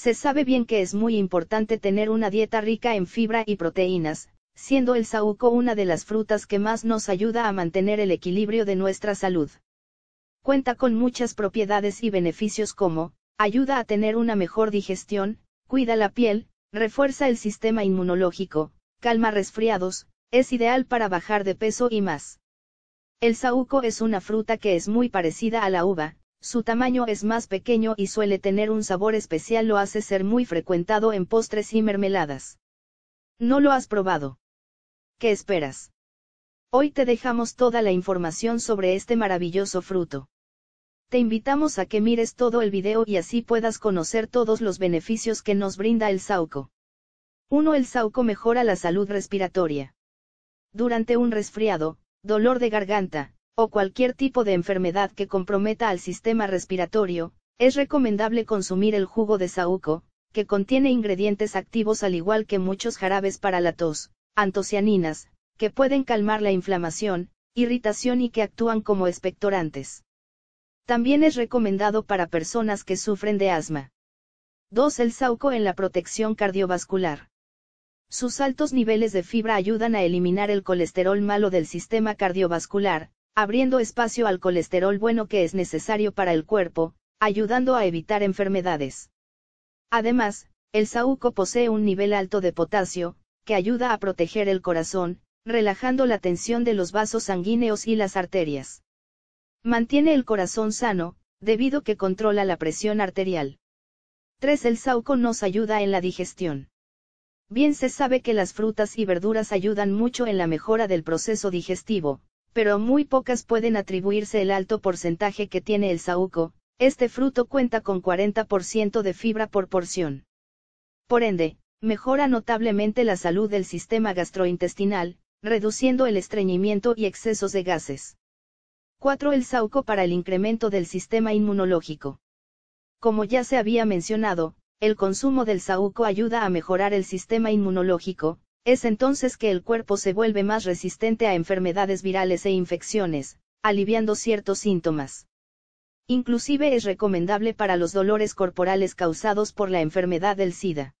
Se sabe bien que es muy importante tener una dieta rica en fibra y proteínas, siendo el saúco una de las frutas que más nos ayuda a mantener el equilibrio de nuestra salud. Cuenta con muchas propiedades y beneficios como, ayuda a tener una mejor digestión, cuida la piel, refuerza el sistema inmunológico, calma resfriados, es ideal para bajar de peso y más. El saúco es una fruta que es muy parecida a la uva, su tamaño es más pequeño y suele tener un sabor especial lo hace ser muy frecuentado en postres y mermeladas. ¿No lo has probado? ¿Qué esperas? Hoy te dejamos toda la información sobre este maravilloso fruto. Te invitamos a que mires todo el video y así puedas conocer todos los beneficios que nos brinda el sauco. 1. El sauco mejora la salud respiratoria. Durante un resfriado, dolor de garganta, o cualquier tipo de enfermedad que comprometa al sistema respiratorio, es recomendable consumir el jugo de saúco, que contiene ingredientes activos al igual que muchos jarabes para la tos, antocianinas, que pueden calmar la inflamación, irritación y que actúan como expectorantes. También es recomendado para personas que sufren de asma. 2. El saúco en la protección cardiovascular. Sus altos niveles de fibra ayudan a eliminar el colesterol malo del sistema cardiovascular, abriendo espacio al colesterol bueno que es necesario para el cuerpo, ayudando a evitar enfermedades. Además, el saúco posee un nivel alto de potasio, que ayuda a proteger el corazón, relajando la tensión de los vasos sanguíneos y las arterias. Mantiene el corazón sano, debido que controla la presión arterial. 3. El saúco nos ayuda en la digestión. Bien se sabe que las frutas y verduras ayudan mucho en la mejora del proceso digestivo, pero muy pocas pueden atribuirse el alto porcentaje que tiene el saúco, este fruto cuenta con 40% de fibra por porción. Por ende, mejora notablemente la salud del sistema gastrointestinal, reduciendo el estreñimiento y excesos de gases. 4. El saúco para el incremento del sistema inmunológico. Como ya se había mencionado, el consumo del saúco ayuda a mejorar el sistema inmunológico, es entonces que el cuerpo se vuelve más resistente a enfermedades virales e infecciones, aliviando ciertos síntomas. Inclusive es recomendable para los dolores corporales causados por la enfermedad del SIDA.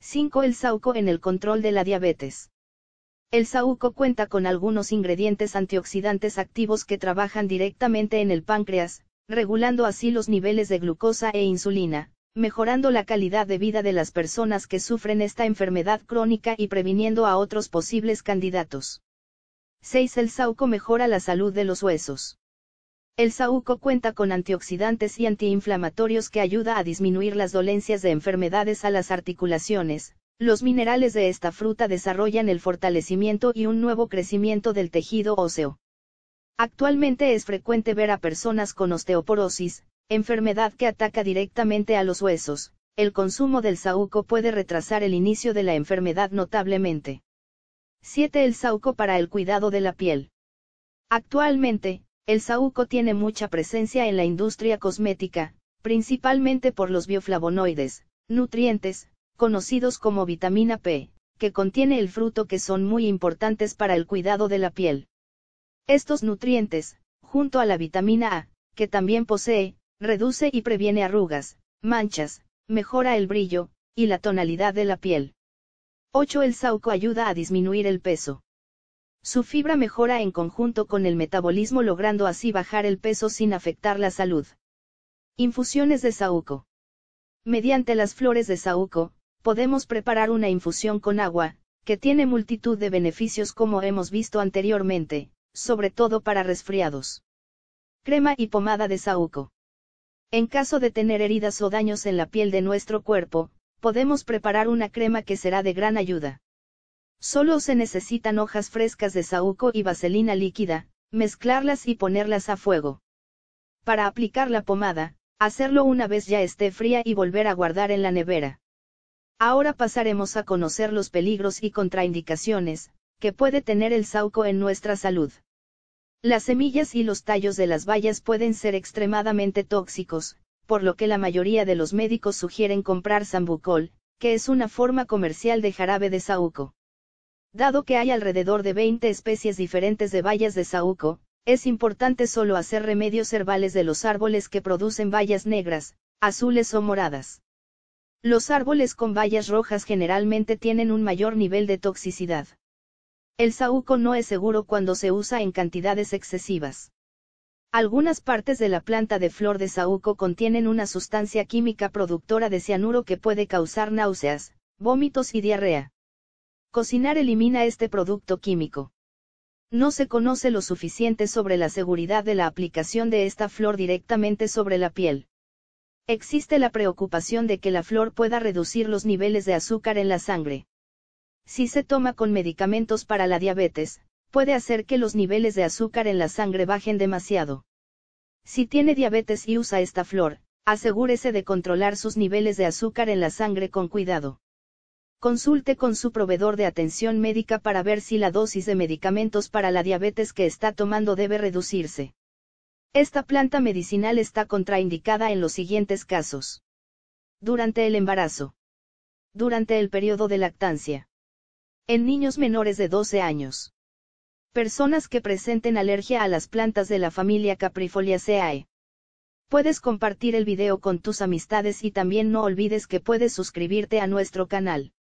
5. El saúco en el control de la diabetes. El saúco cuenta con algunos ingredientes antioxidantes activos que trabajan directamente en el páncreas, regulando así los niveles de glucosa e insulina, mejorando la calidad de vida de las personas que sufren esta enfermedad crónica y previniendo a otros posibles candidatos. 6. El saúco mejora la salud de los huesos. El saúco cuenta con antioxidantes y antiinflamatorios que ayuda a disminuir las dolencias de enfermedades a las articulaciones. Los minerales de esta fruta desarrollan el fortalecimiento y un nuevo crecimiento del tejido óseo. Actualmente es frecuente ver a personas con osteoporosis, enfermedad que ataca directamente a los huesos, el consumo del saúco puede retrasar el inicio de la enfermedad notablemente. 7. El saúco para el cuidado de la piel. Actualmente, el saúco tiene mucha presencia en la industria cosmética, principalmente por los bioflavonoides, nutrientes, conocidos como vitamina P, que contiene el fruto que son muy importantes para el cuidado de la piel. Estos nutrientes, junto a la vitamina A, que también posee, reduce y previene arrugas, manchas, mejora el brillo, y la tonalidad de la piel. 8. El saúco ayuda a disminuir el peso. Su fibra mejora en conjunto con el metabolismo logrando así bajar el peso sin afectar la salud. Infusiones de saúco. Mediante las flores de saúco, podemos preparar una infusión con agua, que tiene multitud de beneficios como hemos visto anteriormente, sobre todo para resfriados. Crema y pomada de saúco. En caso de tener heridas o daños en la piel de nuestro cuerpo, podemos preparar una crema que será de gran ayuda. Solo se necesitan hojas frescas de saúco y vaselina líquida, mezclarlas y ponerlas a fuego. Para aplicar la pomada, hacerlo una vez ya esté fría y volver a guardar en la nevera. Ahora pasaremos a conocer los peligros y contraindicaciones, que puede tener el saúco en nuestra salud. Las semillas y los tallos de las bayas pueden ser extremadamente tóxicos, por lo que la mayoría de los médicos sugieren comprar sambucol, que es una forma comercial de jarabe de saúco. Dado que hay alrededor de 20 especies diferentes de bayas de saúco, es importante solo hacer remedios herbales de los árboles que producen bayas negras, azules o moradas. Los árboles con bayas rojas generalmente tienen un mayor nivel de toxicidad. El saúco no es seguro cuando se usa en cantidades excesivas. Algunas partes de la planta de flor de saúco contienen una sustancia química productora de cianuro que puede causar náuseas, vómitos y diarrea. Cocinar elimina este producto químico. No se conoce lo suficiente sobre la seguridad de la aplicación de esta flor directamente sobre la piel. Existe la preocupación de que la flor pueda reducir los niveles de azúcar en la sangre. Si se toma con medicamentos para la diabetes, puede hacer que los niveles de azúcar en la sangre bajen demasiado. Si tiene diabetes y usa esta flor, asegúrese de controlar sus niveles de azúcar en la sangre con cuidado. Consulte con su proveedor de atención médica para ver si la dosis de medicamentos para la diabetes que está tomando debe reducirse. Esta planta medicinal está contraindicada en los siguientes casos. Durante el embarazo. Durante el periodo de lactancia. En niños menores de 12 años. Personas que presenten alergia a las plantas de la familia Caprifoliaceae. Puedes compartir el video con tus amistades y también no olvides que puedes suscribirte a nuestro canal.